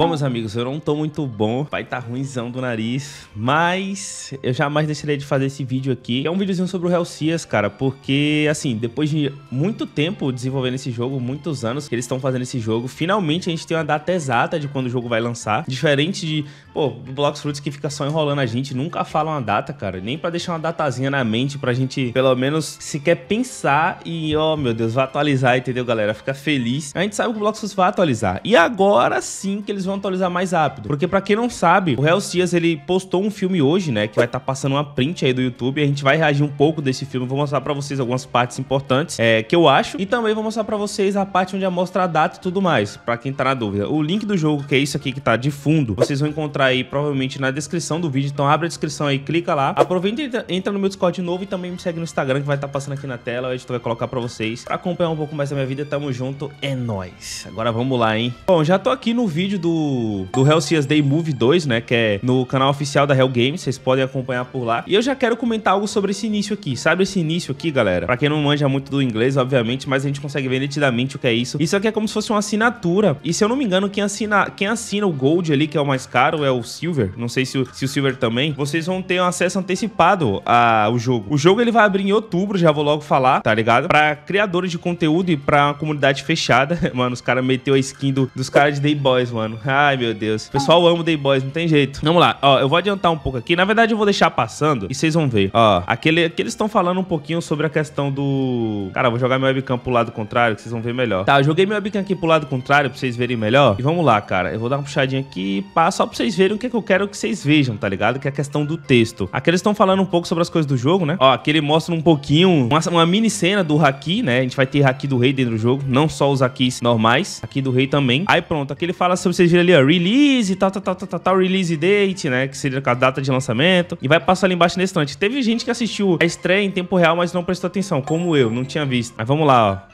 Bom, meus amigos, eu não tô muito bom, vai tá ruimzão do nariz, mas eu jamais deixaria de fazer esse vídeo aqui. É um videozinho sobre o Helcias, cara, porque, assim, depois de muito tempo desenvolvendo esse jogo, muitos anos que eles estão fazendo esse jogo, finalmente a gente tem uma data exata de quando o jogo vai lançar, diferente de, pô, Blocks Fruits que fica só enrolando a gente, nunca fala uma data, cara, nem pra deixar uma datazinha na mente pra gente, pelo menos, sequer pensar e, ó, oh, meu Deus, vai atualizar, entendeu, galera? Fica feliz. A gente sabe que o Blocks Fruits vai atualizar. E agora sim que eles vão vão atualizar mais rápido. Porque para quem não sabe, o Hell Cias, ele postou um filme hoje, né? Que vai estar tá passando uma print aí do YouTube. a gente vai reagir um pouco desse filme. Vou mostrar para vocês algumas partes importantes é, que eu acho. E também vou mostrar para vocês a parte onde mostra a data e tudo mais. para quem tá na dúvida. O link do jogo, que é isso aqui que tá de fundo, vocês vão encontrar aí provavelmente na descrição do vídeo. Então abre a descrição aí, clica lá. Aproveita e entra, no meu Discord novo e também me segue no Instagram que vai estar tá passando aqui na tela. A gente vai colocar para vocês. Pra acompanhar um pouco mais da minha vida, tamo junto. É nóis. Agora vamos lá, hein? Bom, já tô aqui no vídeo do do, do Hell's Day Movie 2, né? Que é no canal oficial da Hell Games, vocês podem acompanhar por lá. E eu já quero comentar algo sobre esse início aqui. Sabe esse início aqui, galera? Pra quem não manja muito do inglês, obviamente, mas a gente consegue ver nitidamente o que é isso. Isso aqui é como se fosse uma assinatura. E se eu não me engano, quem assina, quem assina o Gold ali, que é o mais caro, é o Silver. Não sei se o, se o Silver também. Vocês vão ter um acesso antecipado ao jogo. O jogo ele vai abrir em outubro, já vou logo falar, tá ligado? Pra criadores de conteúdo e pra comunidade fechada. Mano, os caras meteu a skin do, dos caras de Day Boys, mano. Ai, meu Deus. pessoal eu amo Day Boys, não tem jeito. Vamos lá. Ó, eu vou adiantar um pouco aqui. Na verdade, eu vou deixar passando e vocês vão ver. Ó, aquele, aqui eles estão falando um pouquinho sobre a questão do... Cara, eu vou jogar meu webcam pro lado contrário que vocês vão ver melhor. Tá, eu joguei meu webcam aqui pro lado contrário pra vocês verem melhor. E vamos lá, cara. Eu vou dar uma puxadinha aqui pá, só pra vocês verem o que, é que eu quero que vocês vejam, tá ligado? Que é a questão do texto. Aqui eles estão falando um pouco sobre as coisas do jogo, né? Ó, aqui ele mostra um pouquinho, uma, uma mini cena do Haki, né? A gente vai ter Haki do Rei dentro do jogo, não só os Hakis normais, aqui do Rei também. Aí pronto, aqui ele fala sobre vocês eleger ali, ó, release, tal, tal, tal, tal, tal, release date, né? Que seria a data de lançamento. E vai passar ali embaixo nesse instante. Teve gente que assistiu a estreia em tempo real, mas não prestou atenção, como eu, não tinha visto. Mas vamos lá,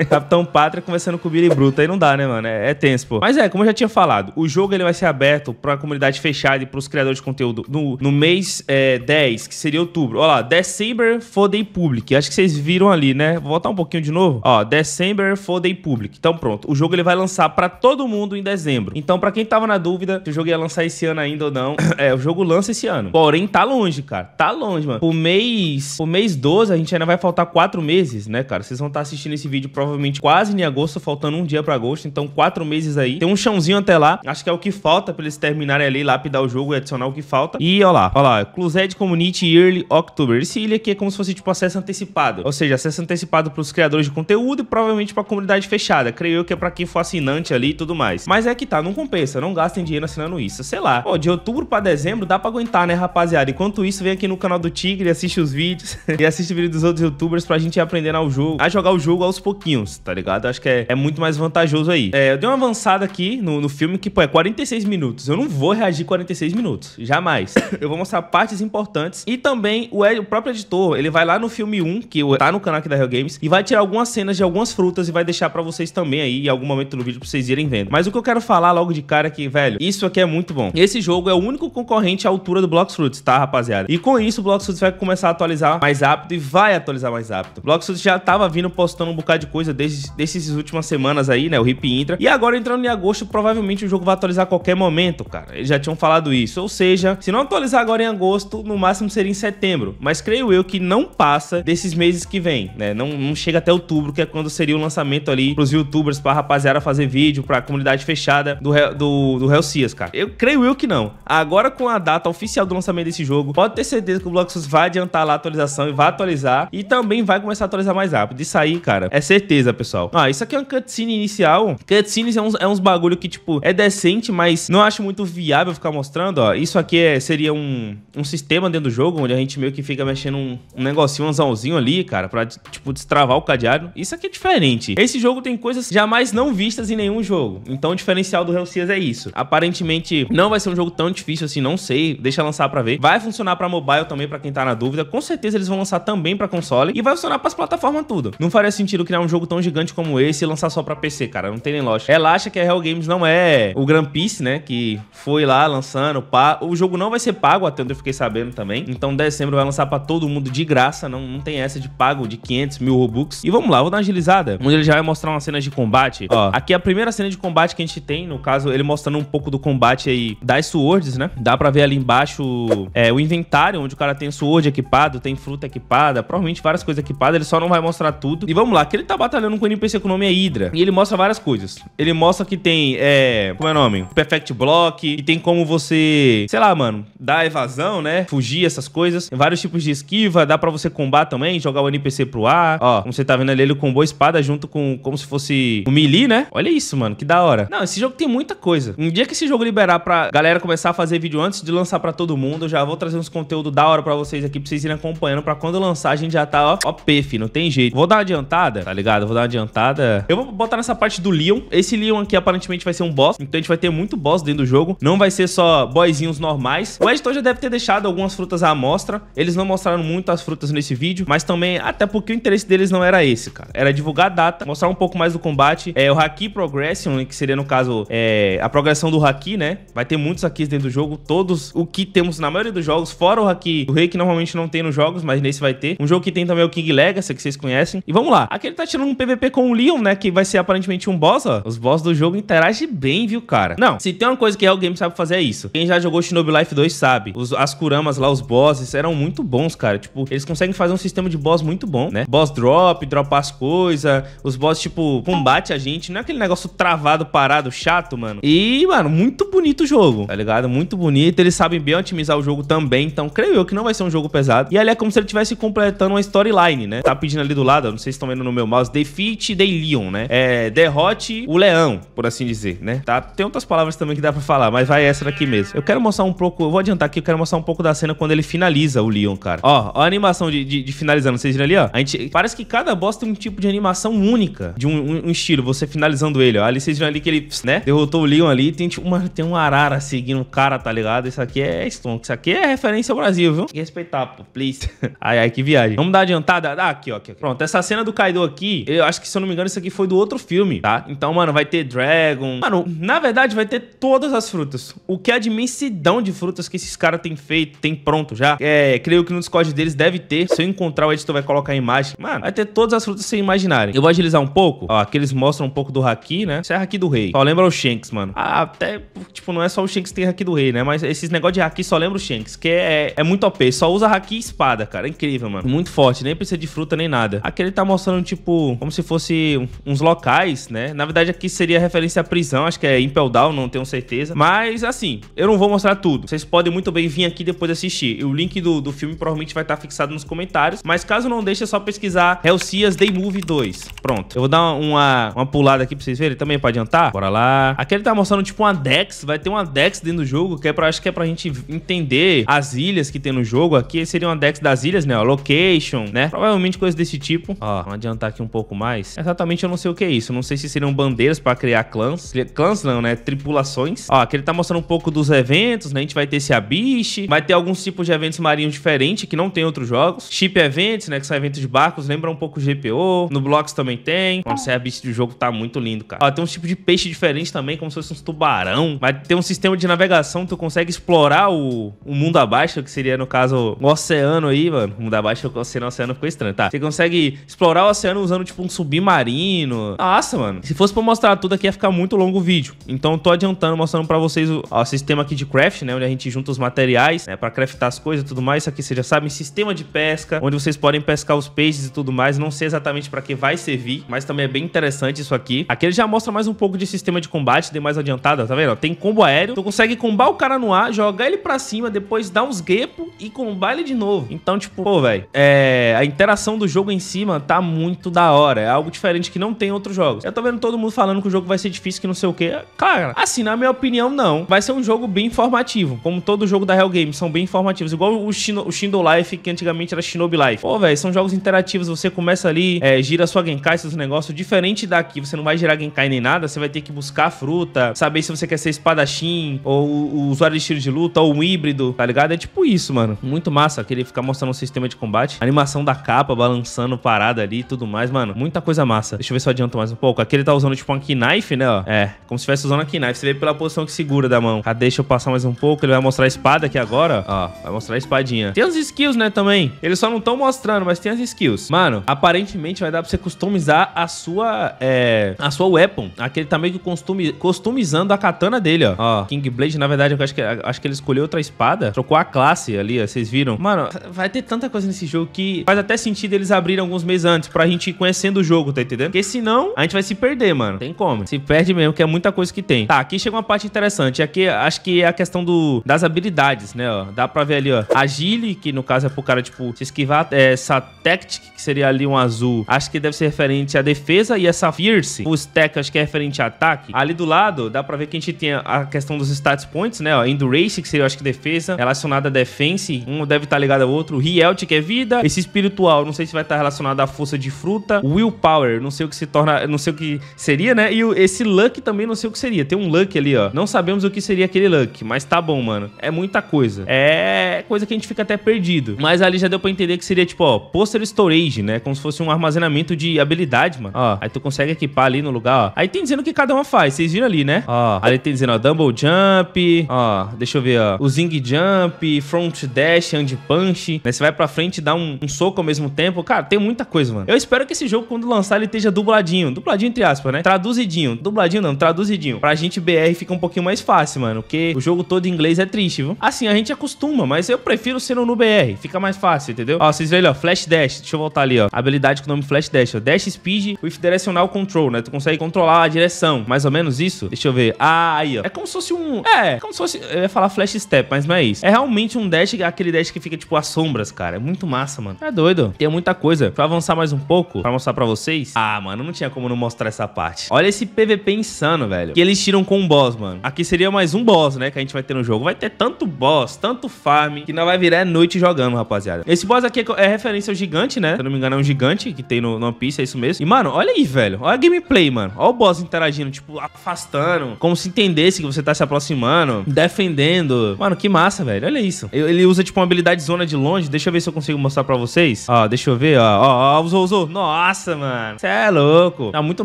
ó. Capitão Pátria conversando com o Billy Bruto. Aí não dá, né, mano? É, é tenso, pô. Mas é, como eu já tinha falado, o jogo ele vai ser aberto pra comunidade fechada e pros criadores de conteúdo no, no mês é, 10, que seria outubro. Ó lá, December for Day Public. Acho que vocês viram ali, né? Vou voltar um pouquinho de novo. Ó, December for Day Public. Então pronto, o jogo ele vai lançar pra todo mundo em dezembro. Então, para quem tava na dúvida se o jogo ia lançar esse ano ainda ou não, é, o jogo lança esse ano. Porém, tá longe, cara. Tá longe, mano. O mês, o mês 12, a gente ainda vai faltar quatro meses, né, cara? Vocês vão estar tá assistindo esse vídeo provavelmente quase em agosto, faltando um dia para agosto. Então, quatro meses aí. Tem um chãozinho até lá. Acho que é o que falta pra eles terminarem ali, lapidar o jogo e adicionar o que falta. E, ó lá, ó lá. Clused Community Early October. Esse ilha aqui é como se fosse, tipo, acesso antecipado. Ou seja, acesso antecipado pros criadores de conteúdo e provavelmente pra comunidade fechada. Creio eu que é pra quem for assinante ali e tudo mais. Mas é que tá tá, não compensa, não gastem dinheiro assinando isso, sei lá. Pô, de outubro pra dezembro dá pra aguentar, né, rapaziada? Enquanto isso, vem aqui no canal do Tigre, assiste os vídeos e assiste o vídeo dos outros youtubers pra gente ir aprendendo ao jogo, a jogar o jogo aos pouquinhos, tá ligado? acho que é, é, muito mais vantajoso aí. É, eu dei uma avançada aqui no, no filme que, pô, é 46 minutos. Eu não vou reagir 46 minutos, jamais. eu vou mostrar partes importantes e também o, o próprio editor, ele vai lá no filme 1, que tá no canal aqui da Real Games, e vai tirar algumas cenas de algumas frutas e vai deixar pra vocês também aí em algum momento do vídeo pra vocês irem vendo. Mas o que eu quero falar falar logo de cara que, velho, isso aqui é muito bom. Esse jogo é o único concorrente à altura do Bloxroots, tá, rapaziada? E com isso, o Bloxroots vai começar a atualizar mais rápido e vai atualizar mais rápido. O Bloxroots já tava vindo postando um bocado de coisa desde, desde essas últimas semanas aí, né? O Hip Intra. E agora, entrando em agosto, provavelmente o jogo vai atualizar a qualquer momento, cara. Eles já tinham falado isso. Ou seja, se não atualizar agora em agosto, no máximo seria em setembro. Mas creio eu que não passa desses meses que vem, né? Não, não chega até outubro, que é quando seria o lançamento ali pros youtubers, pra rapaziada fazer vídeo, pra comunidade fechada. Do, do, do cara. Eu creio eu que não. Agora, com a data oficial do lançamento desse jogo, pode ter certeza que o Bloxus vai adiantar lá a atualização e vai atualizar. E também vai começar a atualizar mais rápido. Isso aí, cara, é certeza, pessoal. Ah, isso aqui é uma cutscene inicial. Cutscenes é uns, é uns bagulho que, tipo, é decente, mas não acho muito viável ficar mostrando, ó. Isso aqui é, seria um, um sistema dentro do jogo, onde a gente meio que fica mexendo um, um negocinho, um anzãozinho ali, cara, pra, tipo, destravar o cadeado. Isso aqui é diferente. Esse jogo tem coisas jamais não vistas em nenhum jogo. Então, o diferencial do Hellseas é isso. Aparentemente, não vai ser um jogo tão difícil assim, não sei. Deixa lançar pra ver. Vai funcionar pra mobile também, pra quem tá na dúvida. Com certeza eles vão lançar também pra console. E vai funcionar pras plataformas tudo. Não faria sentido criar um jogo tão gigante como esse e lançar só pra PC, cara. Não tem nem lógica. Ela acha que a Hell Games não é o Grand Piece, né? Que foi lá lançando. Pá. O jogo não vai ser pago, até onde eu fiquei sabendo também. Então, dezembro vai lançar pra todo mundo de graça. Não, não tem essa de pago de 500 mil Robux. E vamos lá, vou dar uma agilizada. Onde ele já vai mostrar umas cenas de combate. Ó, aqui é a primeira cena de combate que a gente tem no no caso, ele mostrando um pouco do combate aí das swords, né? Dá pra ver ali embaixo é, o inventário, onde o cara tem sword equipado, tem fruta equipada, provavelmente várias coisas equipadas, ele só não vai mostrar tudo. E vamos lá, que ele tá batalhando com um NPC com o nome é Hydra, e ele mostra várias coisas. Ele mostra que tem, é... como é o nome? Perfect Block, e tem como você, sei lá, mano, dar evasão, né? Fugir, essas coisas. Tem vários tipos de esquiva, dá pra você combater também, jogar o NPC pro ar. Ó, como você tá vendo ali, ele combou espada junto com, como se fosse o melee, né? Olha isso, mano, que da hora. Não, esse jogo jogo tem muita coisa. Um dia que esse jogo liberar pra galera começar a fazer vídeo antes de lançar pra todo mundo, eu já vou trazer uns conteúdo da hora pra vocês aqui, pra vocês irem acompanhando, pra quando lançar a gente já tá, ó, OP, fi, não tem jeito. Vou dar uma adiantada, tá ligado? Vou dar uma adiantada. Eu vou botar nessa parte do Leon. Esse Leon aqui aparentemente vai ser um boss, então a gente vai ter muito boss dentro do jogo. Não vai ser só boyzinhos normais. O editor já deve ter deixado algumas frutas à amostra. Eles não mostraram muito as frutas nesse vídeo, mas também, até porque o interesse deles não era esse, cara. Era divulgar data, mostrar um pouco mais do combate. É, o Haki Progression, né, que seria no caso é, a progressão do Haki, né? Vai ter muitos Hakis dentro do jogo. Todos o que temos na maioria dos jogos, fora o Haki, o Rei que normalmente não tem nos jogos, mas nesse vai ter. Um jogo que tem também o King Legacy, que vocês conhecem. E vamos lá. Aqui ele tá tirando um PVP com o Leon, né? Que vai ser aparentemente um boss, ó. Os boss do jogo interagem bem, viu, cara? Não, se tem uma coisa que é o game sabe fazer é isso. Quem já jogou Shinobi Life 2 sabe. Os, as Kuramas lá, os bosses, eram muito bons, cara. Tipo, eles conseguem fazer um sistema de boss muito bom, né? Boss drop, dropar as coisas. Os bosses tipo, combate a gente. Não é aquele negócio travado, parado, chato mano. E, mano, muito bonito o jogo, tá ligado? Muito bonito. Eles sabem bem otimizar o jogo também, então creio eu que não vai ser um jogo pesado. E ali é como se ele estivesse completando uma storyline, né? Tá pedindo ali do lado, não sei se estão vendo no meu mouse, defeat the Leon, né? É, derrote o leão, por assim dizer, né? Tá? Tem outras palavras também que dá pra falar, mas vai essa daqui mesmo. Eu quero mostrar um pouco, eu vou adiantar aqui, eu quero mostrar um pouco da cena quando ele finaliza o Leon, cara. Ó, ó a animação de, de, de finalizando, vocês viram ali, ó? A gente, parece que cada boss tem um tipo de animação única, de um, um, um estilo, você finalizando ele, ó. Ali vocês viram ali que ele, né? Derrotou o Leon ali. Tem, tipo, uma, tem um arara seguindo o cara, tá ligado? Isso aqui é Stonks. Isso aqui é referência ao Brasil, viu? Tem que respeitar, pô. Please. Ai, ai, que viagem. Vamos dar adiantada? Ah, aqui, ó. Aqui, aqui. Pronto, essa cena do Kaido aqui, eu acho que, se eu não me engano, isso aqui foi do outro filme, tá? Então, mano, vai ter Dragon. Mano, na verdade, vai ter todas as frutas. O que é de imensidão de frutas que esses caras têm feito, tem pronto já. É, creio que no Discord deles deve ter. Se eu encontrar, o editor vai colocar a imagem. Mano, vai ter todas as frutas sem imaginarem. Eu vou agilizar um pouco. Ó, aqui eles mostram um pouco do Haki, né? Isso é Haki do Rei. ó lembra o Shanks, mano. Ah, até, tipo, não é só o Shanks que tem Haki do Rei, né? Mas esses negócios de Haki só lembra o Shanks, que é, é muito OP. Só usa Haki e espada, cara. É incrível, mano. Muito forte. Nem precisa de fruta nem nada. Aqui ele tá mostrando, tipo, como se fosse uns locais, né? Na verdade, aqui seria referência à prisão. Acho que é Impel Down, não tenho certeza. Mas, assim, eu não vou mostrar tudo. Vocês podem muito bem vir aqui depois assistir. E o link do, do filme provavelmente vai estar tá fixado nos comentários. Mas caso não deixe, é só pesquisar Hellsias Day Movie 2. Pronto. Eu vou dar uma, uma, uma pulada aqui pra vocês verem também pra adiantar. Bora lá. Aqui ele tá mostrando tipo uma Dex, vai ter uma Dex dentro do jogo, que é pra, acho que é pra gente entender as ilhas que tem no jogo. Aqui seria uma Dex das ilhas, né? Ó, location, né? Provavelmente coisa desse tipo. Ó, vamos adiantar aqui um pouco mais. Exatamente eu não sei o que é isso. Não sei se seriam bandeiras pra criar clãs. Clãs não, né? Tripulações. Ó, aqui ele tá mostrando um pouco dos eventos, né? A gente vai ter esse abiche, vai ter alguns tipos de eventos marinhos diferentes que não tem outros jogos. Ship Events, né? Que são eventos de barcos, lembra um pouco GPO. No Blocks também tem. Nossa, a é abiche do jogo tá muito lindo, cara. Ó, tem uns tipos de peixe diferentes também, como se fosse um tubarão. Mas tem um sistema de navegação, tu consegue explorar o, o mundo abaixo, que seria, no caso, o oceano aí, mano. O mundo abaixo, o oceano, o oceano ficou estranho, tá? Você consegue explorar o oceano usando, tipo, um submarino. Nossa, mano. Se fosse pra mostrar tudo aqui, ia ficar muito longo o vídeo. Então, tô adiantando, mostrando pra vocês o, sistema aqui de craft, né? Onde a gente junta os materiais, né? Pra craftar as coisas e tudo mais. Isso aqui, vocês já sabem, sistema de pesca, onde vocês podem pescar os peixes e tudo mais. Não sei exatamente pra que vai servir, mas também é bem interessante isso aqui. Aqui ele já mostra mais um pouco de sistema de combate combate, dê mais adiantada, tá vendo? Tem combo aéreo, tu consegue combar o cara no ar, jogar ele pra cima, depois dar uns guepo e combar ele de novo. Então, tipo, pô, velho, é... a interação do jogo em cima tá muito da hora. É algo diferente que não tem em outros jogos. Eu tô vendo todo mundo falando que o jogo vai ser difícil, que não sei o quê. Cara, assim, na minha opinião, não. Vai ser um jogo bem informativo. Como todo jogo da Hell Games, são bem informativos. Igual o, Shino, o Shindo Life, que antigamente era Shinobi Life. Pô, velho, são jogos interativos. Você começa ali, é, gira sua Genkai, seus negócios. Diferente daqui, você não vai girar Genkai nem nada. Você vai ter que buscar fruta, saber se você quer ser espadachim, ou o usuário de estilo de luta, ou um híbrido, tá ligado? É tipo isso, mano. Muito massa que ele fica mostrando o sistema de combate, a animação da capa, balançando parada ali e tudo mais, mano. Muita coisa massa. Deixa eu ver se eu adianto mais um pouco. Aqui ele tá usando tipo uma knife, né, ó. É, como se estivesse usando a knife. Você vê pela posição que segura da mão. Ah, deixa eu passar mais um pouco. Ele vai mostrar a espada aqui agora, ó. Vai mostrar a espadinha. Tem as skills, né, também. Eles só não estão mostrando, mas tem as skills. Mano, aparentemente vai dar pra você customizar a sua, é, a sua weapon. Aqui ele tá meio que customizando costumizando customizando a katana dele, ó. ó. Blade, na verdade, eu acho que, acho que ele escolheu outra espada, trocou a classe ali, ó, vocês viram? Mano, vai ter tanta coisa nesse jogo que faz até sentido eles abrirem alguns meses antes pra gente ir conhecendo o jogo, tá entendendo? Porque senão a gente vai se perder, mano. Tem como. Se perde mesmo, que é muita coisa que tem. Tá, aqui chega uma parte interessante. Aqui acho que é a questão do, das habilidades, né, ó. Dá pra ver ali, ó. Agile, que no caso é pro cara, tipo, se esquivar. É, essa Tactic, que seria ali um azul, acho que deve ser referente à defesa. E essa Fierce, o Stack, acho que é referente a ataque. A Ali do lado, dá pra ver que a gente tem a questão dos status points, né? Ó, Endurace, que seria, eu acho que defesa, relacionada a defense. Um deve estar tá ligado ao outro. Health, que é vida. Esse espiritual, não sei se vai estar tá relacionado à força de fruta. Willpower, não sei o que se torna, não sei o que seria, né? E esse luck também não sei o que seria. Tem um luck ali, ó. Não sabemos o que seria aquele luck, mas tá bom, mano. É muita coisa. É coisa que a gente fica até perdido. Mas ali já deu pra entender que seria, tipo, ó, poster storage, né? Como se fosse um armazenamento de habilidade, mano. Ó, aí tu consegue equipar ali no lugar, ó. Aí tem dizendo que cada uma faz vocês viram ali, né? Ó, ali tem dizendo, ó, Dumble Jump, ó, deixa eu ver, ó, o Zing Jump, Front Dash, Hand Punch, né? Você vai pra frente e dá um, um, soco ao mesmo tempo. Cara, tem muita coisa, mano. Eu espero que esse jogo, quando lançar, ele esteja dubladinho. Dubladinho entre aspas, né? Traduzidinho. Dubladinho não, traduzidinho. Pra gente BR fica um pouquinho mais fácil, mano, porque o jogo todo em inglês é triste, viu? Assim, a gente acostuma, mas eu prefiro ser no BR. Fica mais fácil, entendeu? Ó, vocês veem, ó, Flash Dash. Deixa eu voltar ali, ó. Habilidade com o nome Flash Dash, ó. Dash Speed with Directional Control, né? Tu consegue controlar a direção, mais ou menos menos isso? Deixa eu ver. Ah, aí, ó. É como se fosse um... É, como se fosse... Eu ia falar flash step, mas não é isso. É realmente um dash, aquele dash que fica, tipo, as sombras, cara. É muito massa, mano. É doido. Tem muita coisa. Pra avançar mais um pouco, pra mostrar pra vocês... Ah, mano, não tinha como não mostrar essa parte. Olha esse PVP insano, velho. Que eles tiram com um boss, mano. Aqui seria mais um boss, né? Que a gente vai ter no jogo. Vai ter tanto boss, tanto farm, que não vai virar é noite jogando, rapaziada. Esse boss aqui é, é referência ao gigante, né? Se eu não me engano, é um gigante que tem no, no One Piece, é isso mesmo. E, mano, olha aí, velho. Olha a gameplay, mano. Olha o boss interagindo, tipo, a afastando, como se entendesse que você tá se aproximando, defendendo. Mano, que massa, velho. Olha isso. Ele usa, tipo, uma habilidade zona de longe. Deixa eu ver se eu consigo mostrar pra vocês. Ó, deixa eu ver, ó. Ó, ó usou, usou. Nossa, mano. Cê é louco. Tá muito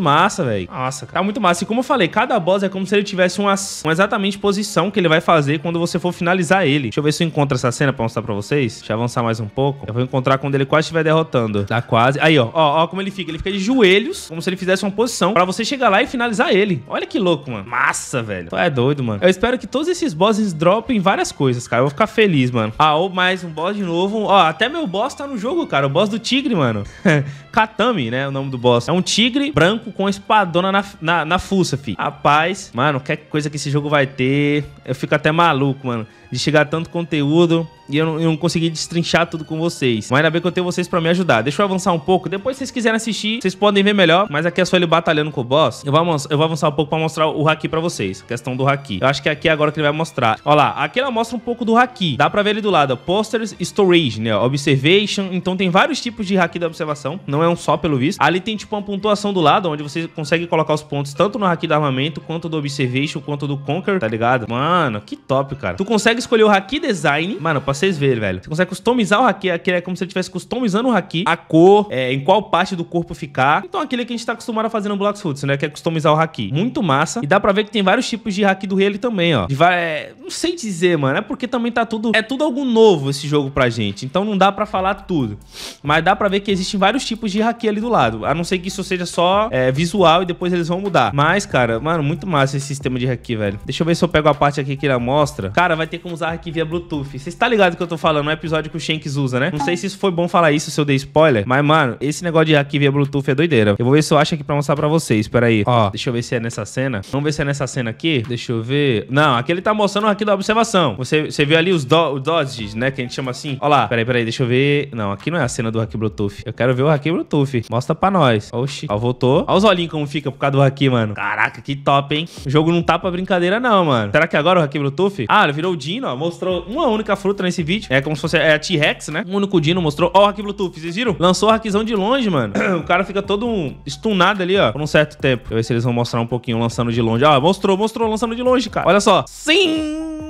massa, velho. Nossa, cara. Tá muito massa. E como eu falei, cada boss é como se ele tivesse uma, uma exatamente posição que ele vai fazer quando você for finalizar ele. Deixa eu ver se eu encontro essa cena pra mostrar pra vocês. Deixa eu avançar mais um pouco. Eu vou encontrar quando ele quase estiver derrotando. Tá quase. Aí, ó. Ó, ó como ele fica. Ele fica de joelhos, como se ele fizesse uma posição pra você chegar lá e finalizar ele. Olha Olha que louco, mano. Massa, velho. Tu é doido, mano. Eu espero que todos esses bosses dropem várias coisas, cara. Eu vou ficar feliz, mano. Ah, ou mais um boss de novo. Ó, até meu boss tá no jogo, cara. O boss do tigre, mano. Katami, né? O nome do boss. É um tigre branco com espadona na, na, na fuça, fi. Rapaz, mano, que coisa que esse jogo vai ter. Eu fico até maluco, mano. De chegar tanto conteúdo e eu não, eu não consegui destrinchar tudo com vocês. Mas ainda bem que eu tenho vocês pra me ajudar. Deixa eu avançar um pouco. Depois, se vocês quiserem assistir, vocês podem ver melhor. Mas aqui é só ele batalhando com o boss. Eu vou, eu vou avançar um pouco pra mostrar o Haki pra vocês. A questão do Haki. Eu acho que é aqui é agora que ele vai mostrar. Ó lá, aqui ela mostra um pouco do Haki. Dá pra ver ele do lado. Posters Storage, né? Observation. Então tem vários tipos de Haki da observação. Não é um só, pelo visto. Ali tem tipo uma pontuação do lado, onde você consegue colocar os pontos tanto no Haki do armamento, quanto do Observation, quanto do Conquer, tá ligado? Mano, que top, cara. Tu consegue escolher o Haki Design. Mano, pra vocês verem, velho. Você consegue customizar o haki, aquele é como se ele estivesse customizando o haki, a cor, é, em qual parte do corpo ficar. Então aquele que a gente tá acostumado a fazer no Blocks Roots, né? Que é customizar o haki. Muito massa. E dá pra ver que tem vários tipos de haki do rei ali também, ó. De, é, não sei dizer, mano. É porque também tá tudo... É tudo algo novo esse jogo pra gente. Então não dá pra falar tudo. Mas dá pra ver que existem vários tipos de haki ali do lado. A não ser que isso seja só é, visual e depois eles vão mudar. Mas, cara, mano, muito massa esse sistema de haki, velho. Deixa eu ver se eu pego a parte aqui que ele mostra. Cara, vai ter como usar haki via Bluetooth. você tá ligado? ligado que eu tô falando? Um episódio que o Shanks usa, né? Não sei se isso foi bom falar isso se eu dei spoiler, mas, mano, esse negócio de aqui via Bluetooth é doideira. Eu vou ver se eu acho aqui pra mostrar pra vocês. Pera aí. Ó, deixa eu ver se é nessa cena. Vamos ver se é nessa cena aqui. Deixa eu ver. Não, aqui ele tá mostrando aqui da observação. Você, você viu ali os do, dodges, né? Que a gente chama assim. Ó lá. Pera aí, pera aí. Deixa eu ver. Não, aqui não é a cena do Haki Bluetooth. Eu quero ver o Haki Bluetooth. Mostra pra nós. Oxi. Ó, voltou. Ó os olhinhos como fica por causa do Haki, mano. Caraca, que top, hein? O jogo não tá pra brincadeira, não, mano. Será que agora o Haki Bluetooth? Ah, ele virou o Dino, ó. Mostrou uma única fruta nesse vídeo. É como se fosse é a T-Rex, né? O único Dino mostrou. Ó, o hack Bluetooth, vocês viram? Lançou o hackzão de longe, mano. o cara fica todo um stunado ali, ó, por um certo tempo. Deixa eu ver se eles vão mostrar um pouquinho lançando de longe. Ah, mostrou, mostrou lançando de longe, cara. Olha só. Sim!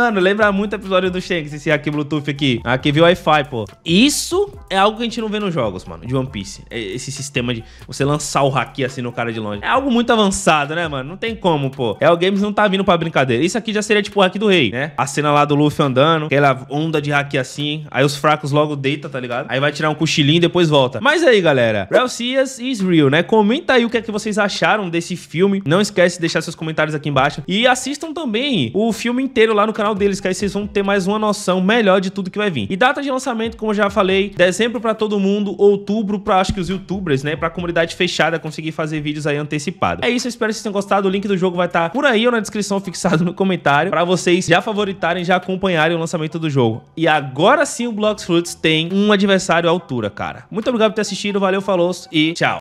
mano, lembra muito o episódio do Shanks, esse aqui Bluetooth aqui. Aqui viu Wi-Fi, pô. Isso é algo que a gente não vê nos jogos, mano, de One Piece. É esse sistema de você lançar o haki assim no cara de longe. É algo muito avançado, né, mano? Não tem como, pô. É, o Games não tá vindo pra brincadeira. Isso aqui já seria tipo o haki do rei, né? A cena lá do Luffy andando, aquela onda de haki assim. Aí os fracos logo deita, tá ligado? Aí vai tirar um cochilinho e depois volta. Mas aí, galera, Relcias is real, né? Comenta aí o que é que vocês acharam desse filme. Não esquece de deixar seus comentários aqui embaixo. E assistam também o filme inteiro lá no canal canal deles, que aí vocês vão ter mais uma noção melhor de tudo que vai vir. E data de lançamento, como eu já falei, dezembro para todo mundo, outubro para acho que os youtubers, né, para comunidade fechada conseguir fazer vídeos aí antecipado. É isso, eu espero que vocês tenham gostado. O link do jogo vai estar tá por aí ou na descrição fixado no comentário para vocês já favoritarem, já acompanharem o lançamento do jogo. E agora sim o Blox Fruits tem um adversário à altura, cara. Muito obrigado por ter assistido, valeu, falou e tchau.